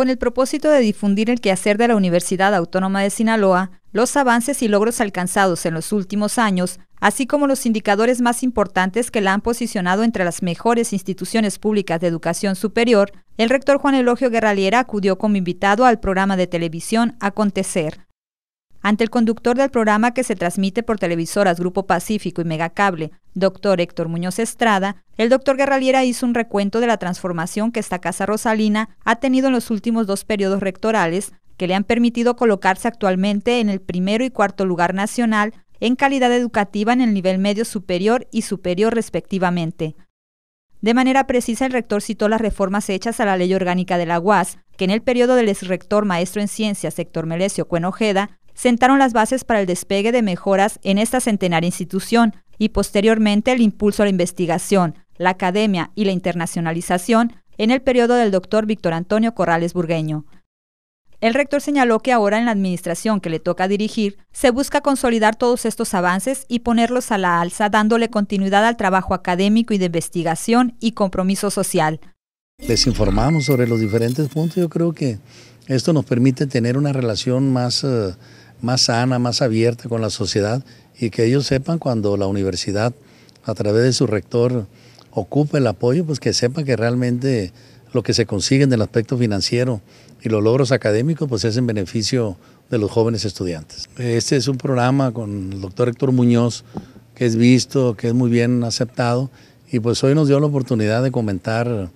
Con el propósito de difundir el quehacer de la Universidad Autónoma de Sinaloa, los avances y logros alcanzados en los últimos años, así como los indicadores más importantes que la han posicionado entre las mejores instituciones públicas de educación superior, el rector Juan Elogio Guerraliera acudió como invitado al programa de televisión Acontecer, ante el conductor del programa que se transmite por televisoras Grupo Pacífico y Megacable, doctor Héctor Muñoz Estrada, el doctor Guerraliera hizo un recuento de la transformación que esta Casa Rosalina ha tenido en los últimos dos periodos rectorales, que le han permitido colocarse actualmente en el primero y cuarto lugar nacional en calidad educativa en el nivel medio superior y superior respectivamente. De manera precisa, el rector citó las reformas hechas a la ley orgánica de la UAS, que en el periodo del exrector maestro en ciencias Héctor Melesio Cuenojeda sentaron las bases para el despegue de mejoras en esta centenaria institución y posteriormente el impulso a la investigación, la academia y la internacionalización en el periodo del doctor Víctor Antonio Corrales Burgueño. El rector señaló que ahora en la administración que le toca dirigir, se busca consolidar todos estos avances y ponerlos a la alza, dándole continuidad al trabajo académico y de investigación y compromiso social. Les informamos sobre los diferentes puntos, yo creo que esto nos permite tener una relación más... Eh, más sana, más abierta con la sociedad y que ellos sepan cuando la universidad, a través de su rector, ocupe el apoyo, pues que sepan que realmente lo que se consigue en el aspecto financiero y los logros académicos, pues es en beneficio de los jóvenes estudiantes. Este es un programa con el doctor Héctor Muñoz, que es visto, que es muy bien aceptado, y pues hoy nos dio la oportunidad de comentar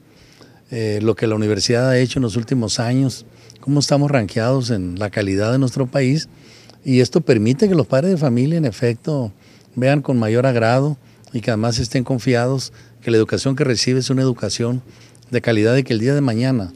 eh, lo que la universidad ha hecho en los últimos años, cómo estamos ranqueados en la calidad de nuestro país. Y esto permite que los padres de familia, en efecto, vean con mayor agrado y que además estén confiados que la educación que recibe es una educación de calidad y que el día de mañana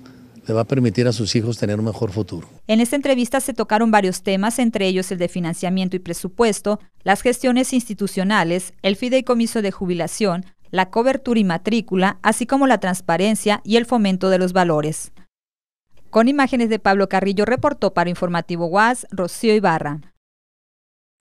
le va a permitir a sus hijos tener un mejor futuro. En esta entrevista se tocaron varios temas, entre ellos el de financiamiento y presupuesto, las gestiones institucionales, el fideicomiso de jubilación, la cobertura y matrícula, así como la transparencia y el fomento de los valores. Con imágenes de Pablo Carrillo reportó para Informativo UAS Rocío Ibarra.